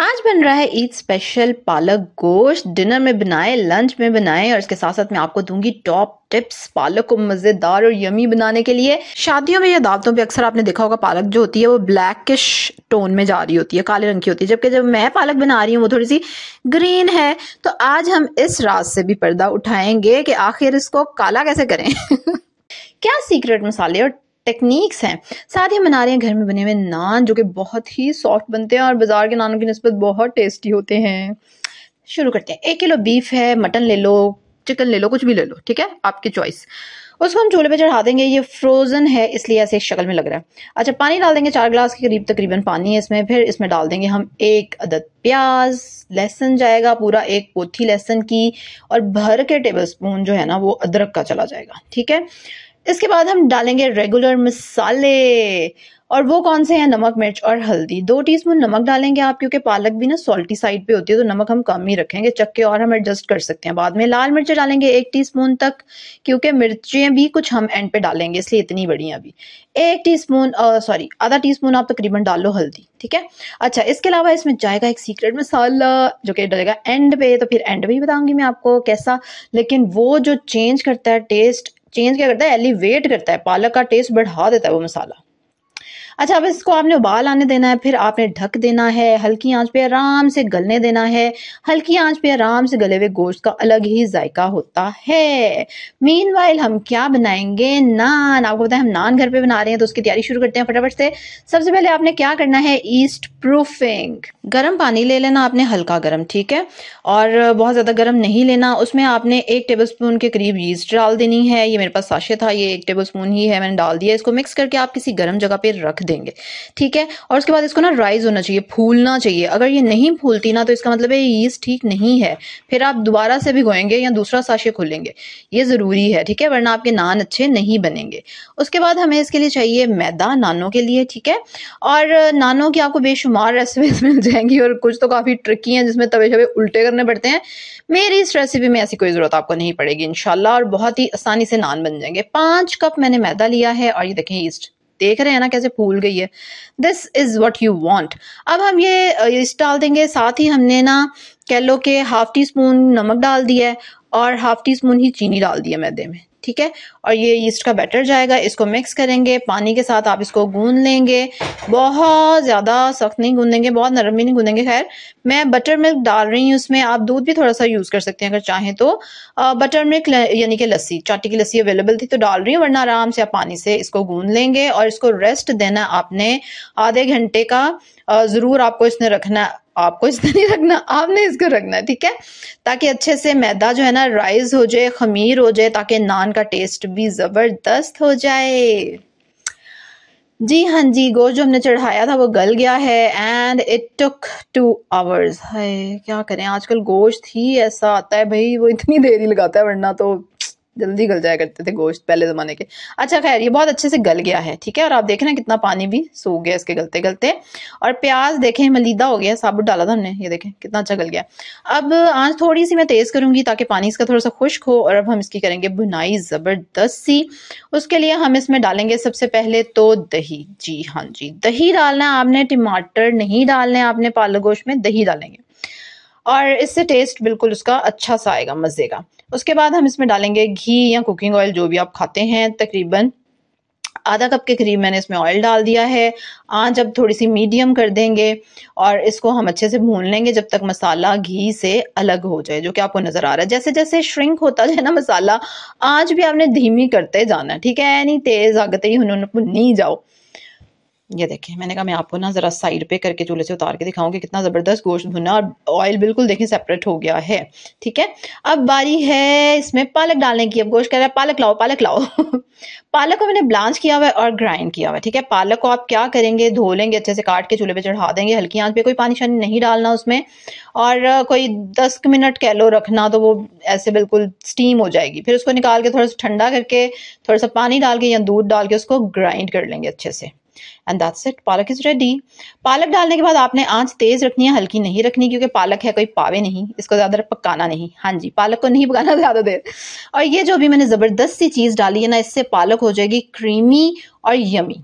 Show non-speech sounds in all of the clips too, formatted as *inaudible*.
आज बन रहा है ईद स्पेशल पालक गोश्त डिनर में बनाए लंच में बनाए और इसके साथ साथ मैं आपको दूंगी टॉप टिप्स पालक को मजेदार और यमी बनाने के लिए शादियों में या दावतों पे अक्सर आपने देखा होगा पालक जो होती है वो ब्लैकिश टोन में जा रही होती है काले रंग की होती है जबकि जब मैं पालक बना रही हूँ वो थोड़ी सी ग्रीन है तो आज हम इस राज से भी पर्दा उठाएंगे कि आखिर इसको काला कैसे करें *laughs* क्या सीक्रेट मसाले और टेक्निक्स हैं साथ ही मना रहे हैं घर में बने हुए नान जो कि बहुत ही सॉफ्ट बनते हैं और बाज़ार के नानों की नस्बत बहुत टेस्टी होते हैं शुरू करते हैं एक किलो बीफ है मटन ले लो चिकन ले लो कुछ भी ले लो ठीक है आपकी चॉइस उसको हम चूल्हे पे चढ़ा देंगे ये फ्रोजन है इसलिए ऐसे एक शक्ल में लग रहा है अच्छा पानी डाल देंगे चार गिलास के करीब तकरीबन पानी है इसमें फिर इसमें डाल देंगे हम एक अदद प्याज लहसन जाएगा पूरा एक पोथी लहसन की और भर के टेबल स्पून जो है ना वो अदरक का चला जाएगा ठीक है इसके बाद हम डालेंगे रेगुलर मसाले और वो कौन से हैं नमक मिर्च और हल्दी दो टीस्पून नमक डालेंगे आप क्योंकि पालक भी ना सॉल्टी साइड पे होती है तो नमक हम कम ही रखेंगे चक्के और हम एडजस्ट कर सकते हैं बाद में लाल मिर्च डालेंगे एक टीस्पून तक क्योंकि मिर्चें भी कुछ हम एंड पे डालेंगे इसलिए इतनी बड़ी हैं अभी एक टी स्पून सॉरी आधा टी स्पून आप तकरीबन डाल लो हल्दी ठीक है अच्छा इसके अलावा इसमें जाएगा एक सीक्रेट मसाला जो कि डलेगा एंड पे तो फिर एंड पे ही बताऊंगी मैं आपको कैसा लेकिन वो जो चेंज करता है टेस्ट चेंज क्या करता है एलिवेट करता है पालक का टेस्ट बढ़ा देता है वो मसाला अच्छा अब इसको आपने उबाल आने देना है फिर आपने ढक देना है हल्की आंच पे आराम से गलने देना है हल्की आंच पे आराम से गले हुए गोश्त का अलग ही जायका होता है मीन हम क्या बनाएंगे नान आपको पता है हम नान घर पे बना रहे हैं तो उसकी तैयारी शुरू करते हैं फटाफट से सबसे पहले आपने क्या करना है ईस्ट प्रूफिंग गर्म पानी ले लेना आपने हल्का गर्म ठीक है और बहुत ज़्यादा गर्म नहीं लेना उसमें आपने एक टेबल स्पून के करीब यीस्ट डाल देनी है ये मेरे पास साशे था ये एक टेबल स्पून ही है मैंने डाल दिया इसको मिक्स करके आप किसी गर्म जगह पे रख रख देंगे ठीक है और उसके बाद इसको ना राइज होना चाहिए फूलना चाहिए अगर ये नहीं फूलती ना तो इसका मतलब है ये ईस्ट ठीक नहीं है फिर आप दोबारा से भी गोएंगे या दूसरा साशे खोलेंगे ये ज़रूरी है ठीक है वरना आपके नान अच्छे नहीं बनेंगे उसके बाद हमें इसके लिए चाहिए मैदा नानों के लिए ठीक है और नानों की आपको बेशुमार रेसिपीज *laughs* मिल जाएंगी और कुछ तो काफ़ी ट्रिकी है जिसमें तवे शवे उल्टे करने पड़ते हैं मेरी इस रेसिपी में ऐसी कोई ज़रूरत आपको नहीं पड़ेगी इनशाला और बहुत ही आसानी से नान बन जाएंगे पांच कप मैंने मैदा लिया है और ये देखें ईस्ट देख रहे हैं ना कैसे फूल गई है this is what you want अब हम ये इस डाल देंगे साथ ही हमने ना कह लो कि हाफ़ टी स्पून नमक डाल दिया है और हाफ़ टी स्पून ही चीनी डाल दिया मैदे में ठीक है और ये यीस्ट का बैटर जाएगा इसको मिक्स करेंगे पानी के साथ आप इसको गूंद लेंगे बहुत ज़्यादा सख्त नहीं गूंदेंगे बहुत नरम भी नहीं गूंदेंगे खैर मैं बटर मिल्क डाल रही हूँ उसमें आप दूध भी थोड़ा सा यूज़ कर सकते हैं अगर चाहें तो आ, बटर मिल्क यानी कि लस्सी चाटी की लस्सी अवेलेबल थी तो डाल रही हूँ वरना आराम से आप पानी से इसको गूंद लेंगे और इसको रेस्ट देना आपने आधे घंटे का ज़रूर आपको इसने रखना आपको इस तरह रखना आपने इसको रखना ठीक है ताकि अच्छे से मैदा जो है ना राइस हो जाए खमीर हो जाए ताकि नान का टेस्ट भी ज़बरदस्त हो जाए जी हाँ जी गोश्त जो हमने चढ़ाया था वो गल गया है and it took two hours है क्या करें आजकल गोश्त ही ऐसा आता है भाई वो इतनी देरी लगाता है वरना तो जल्दी गल जाया करते थे गोश्त पहले ज़माने के अच्छा खैर ये बहुत अच्छे से गल गया है ठीक है और आप देख रहे हैं कितना पानी भी सूख गया इसके गलते गलते और प्याज देखें मलीदा हो गया साबुत डाला था हमने ये देखें कितना अच्छा गल गया अब आंच थोड़ी सी मैं तेज़ करूंगी ताकि पानी इसका थोड़ा सा खुश्क हो और अब हम इसकी करेंगे बुनाई ज़बरदस्त सी उसके लिए हम इसमें डालेंगे सबसे पहले तो दही जी हाँ जी दही डालना है आपने टमाटर नहीं डालने आपने पालक गोश्त में दही डालेंगे और इससे टेस्ट बिल्कुल उसका अच्छा सा आएगा मज़े का उसके बाद हम इसमें डालेंगे घी या कुकिंग ऑयल जो भी आप खाते हैं तकरीबन आधा कप के करीब मैंने इसमें ऑयल डाल दिया है आँच अब थोड़ी सी मीडियम कर देंगे और इसको हम अच्छे से भून लेंगे जब तक मसाला घी से अलग हो जाए जो कि आपको नज़र आ रहा है जैसे जैसे श्रिंक होता जाए ना मसाला आँच भी आपने धीमी करते जाना ठीक है यानी तेज़ आगते ही उन्होंने नहीं जाओ ये देखें मैंने कहा मैं आपको ना ज़रा साइड पे करके चूल्हे से उतार के दिखाऊंगी कितना ज़बरदस्त गोश्त भुना और ऑयल बिल्कुल देखें सेपरेट हो गया है ठीक है अब बारी है इसमें पालक डालने की अब गोश्त कह रहा है पालक लाओ पालक लाओ *laughs* पालक को मैंने ब्लांच किया हुआ है और ग्राइंड किया हुआ है ठीक है पालक को आप क्या करेंगे धो लेंगे अच्छे से काट के चूल्हे पर चढ़ा देंगे हल्की आँच पर कोई पानी शानी नहीं डालना उसमें और कोई दस मिनट कह लो रखना तो वो ऐसे बिल्कुल स्टीम हो जाएगी फिर उसको निकाल के थोड़ा सा ठंडा करके थोड़ा सा पानी डाल के या दूध डाल के उसको ग्राइंड कर लेंगे अच्छे से and that's it palak is ready पालक डालने के बाद आपने आंच तेज रखनी है हल्की नहीं रखनी क्योंकि पालक है कोई पावे नहीं इसको ज्यादा पकाना नहीं हाँ जी पालक को नहीं पकाना ज्यादा देर और ये जो भी मैंने जबरदस्त सी चीज डाली है ना इससे पालक हो जाएगी क्रीमी और यमी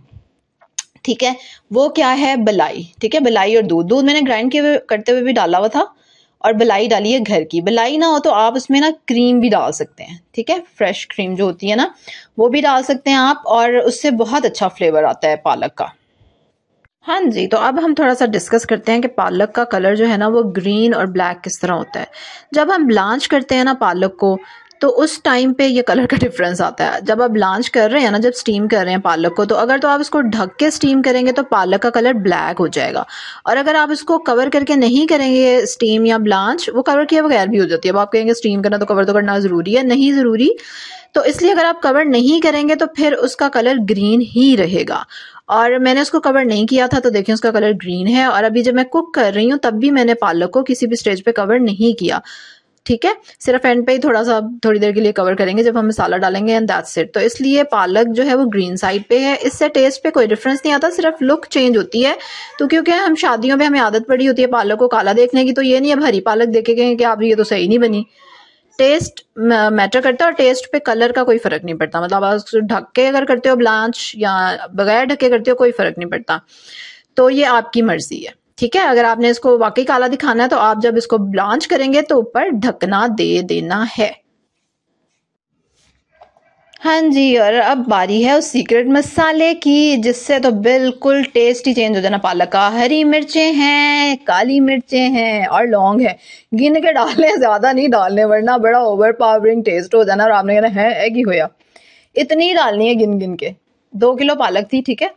ठीक है वो क्या है बलाई ठीक है बलाई और दूध दूध मैंने ग्राइंड किए करते हुए भी डाला हुआ था और बलाई डाली है घर की बलाई ना हो तो आप उसमें ना क्रीम भी डाल सकते हैं ठीक है फ्रेश क्रीम जो होती है ना वो भी डाल सकते हैं आप और उससे बहुत अच्छा फ्लेवर आता है पालक का हाँ जी तो अब हम थोड़ा सा डिस्कस करते हैं कि पालक का कलर जो है ना वो ग्रीन और ब्लैक किस तरह होता है जब हम ब्लांच करते हैं ना पालक को तो उस टाइम पे ये कलर का डिफरेंस आता है जब आप लॉन्च कर रहे हैं ना जब स्टीम कर रहे हैं पालक को तो अगर तो आप इसको ढक के स्टीम करेंगे तो पालक का कलर ब्लैक हो जाएगा और अगर आप इसको कवर करके नहीं करेंगे स्टीम या ब्लांच वो कवर किए बगैर भी हो जाती है अब आप कहेंगे स्टीम करना तो कवर तो करना ज़रूरी है नहीं ज़रूरी तो इसलिए अगर आप कवर नहीं करेंगे तो फिर उसका कलर ग्रीन ही रहेगा और मैंने उसको कवर नहीं किया था तो देखिए उसका कलर ग्रीन है और अभी जब मैं कुक कर रही हूँ तब भी मैंने पालक को किसी भी स्टेज पे कवर नहीं किया ठीक है सिर्फ एंड पे ही थोड़ा सा थोड़ी देर के लिए कवर करेंगे जब हम मसाला डालेंगे एंड दैट्स इट तो इसलिए पालक जो है वो ग्रीन साइड पे है इससे टेस्ट पे कोई डिफरेंस नहीं आता सिर्फ लुक चेंज होती है तो क्योंकि हम शादियों में हमें आदत पड़ी होती है पालक को काला देखने की तो ये नहीं है हरी पालक देखे गए कि आप ये तो सही नहीं बनी टेस्ट मैटर करता है और टेस्ट पे कलर का कोई फर्क नहीं पड़ता मतलब आप ढक के अगर करते हो ब्लांच या बगैर ढके करते हो कोई फर्क नहीं पड़ता तो ये आपकी मर्जी है ठीक है अगर आपने इसको वाकई काला दिखाना है तो आप जब इसको ब्लांच करेंगे तो ऊपर ढकना दे देना है हाँ जी और अब बारी है उस सीक्रेट मसाले की जिससे तो बिल्कुल टेस्ट ही चेंज हो जाना पालक का हरी मिर्चें हैं काली मिर्चें हैं और लौंग है गिन के डालने ज़्यादा नहीं डालने वरना बड़ा ओवर पावरिंग टेस्ट हो जाना और आपने कहना है ही होया इतनी डालनी है गिन गिन के दो किलो पालक थी ठीक है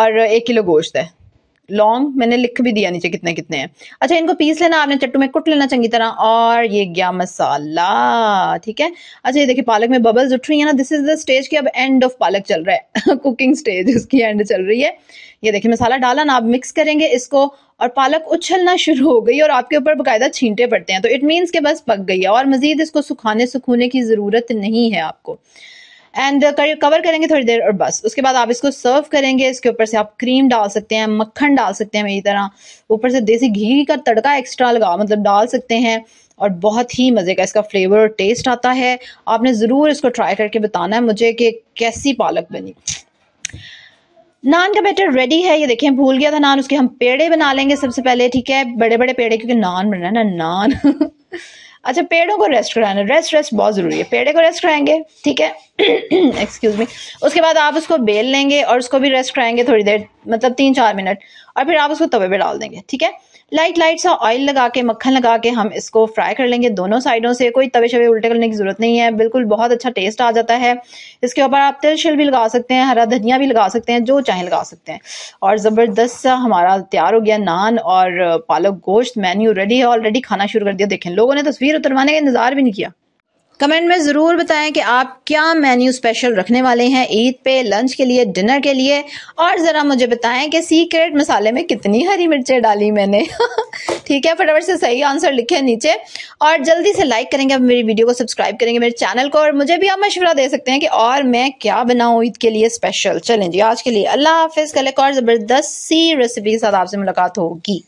और एक किलो गोश्त है लॉन्ग मैंने लिख भी दिया नीचे कितने कितने हैं अच्छा इनको पीस लेना आपने चट्टू में कुट लेना चंगी तरह और ये गया मसाला ठीक है अच्छा ये देखिए पालक में बबल्स उठ रही है ना दिस इज द स्टेज की अब एंड ऑफ पालक चल रहा है कुकिंग *laughs* स्टेज उसकी एंड चल रही है ये देखिए मसाला डाला ना आप मिक्स करेंगे इसको और पालक उछलना शुरू हो गई और आपके ऊपर बकायदा छींटे पड़ते हैं तो इट मीन्स के बस पक गई है और मजीद इसको सुखाने सुखोने की ज़रूरत नहीं है आपको एंड कवर करेंगे थोड़ी देर और बस उसके बाद आप इसको सर्व करेंगे इसके ऊपर से आप क्रीम डाल सकते हैं मक्खन डाल सकते हैं मेरी तरह ऊपर से देसी घी का तड़का एक्स्ट्रा लगा मतलब डाल सकते हैं और बहुत ही मज़े का इसका फ्लेवर और टेस्ट आता है आपने ज़रूर इसको ट्राई करके बताना है मुझे कि कैसी पालक बनी नान का बेटर रेडी है ये देखें भूल गया था नान उसके हम पेड़े बना लेंगे सबसे पहले ठीक है बड़े बड़े पेड़े क्योंकि नान है ना नान *laughs* अच्छा पेड़ों को रेस्ट कराना रेस्ट रेस्ट बहुत ज़रूरी है पेड़े को रेस्ट कराएंगे ठीक है एक्सक्यूज *clears throat* मी उसके बाद आप उसको बेल लेंगे और उसको भी रेस्ट कराएंगे थोड़ी देर मतलब तीन चार मिनट और फिर आप उसको तवे पर डाल देंगे ठीक है लाइट लाइट सा ऑयल लगा के मक्खन लगा के हम इसको फ्राई कर लेंगे दोनों साइडों से कोई तवे शवे उल्टे करने की ज़रूरत नहीं है बिल्कुल बहुत अच्छा टेस्ट आ जाता है इसके ऊपर आप तिल शिल भी लगा सकते हैं हरा धनिया भी लगा सकते हैं जो चाहे लगा सकते हैं और ज़बरदस्त सा हमारा तैयार हो गया नान और पालक गोश्त मेन्यू रेडी है ऑलरेडी खाना शुरू कर दिया देखें लोगों ने तस्वीर तस्वीर उतरवाने का इंतज़ार भी नहीं किया कमेंट में ज़रूर बताएं कि आप क्या मेन्यू स्पेशल रखने वाले हैं ईद पे लंच के लिए डिनर के लिए और ज़रा मुझे बताएं कि सीक्रेट मसाले में कितनी हरी मिर्चें डाली मैंने *laughs* ठीक है फटाफट से सही आंसर लिखे नीचे और जल्दी से लाइक करेंगे आप मेरी वीडियो को सब्सक्राइब करेंगे मेरे चैनल को और मुझे भी आप मशवरा दे सकते हैं कि और मैं क्या बनाऊँ ईद के लिए स्पेशल चलें जी आज के लिए अल्लाह हाफिज़ कल एक और ज़बरदस्त सी रेसिपी के साथ आपसे मुलाकात होगी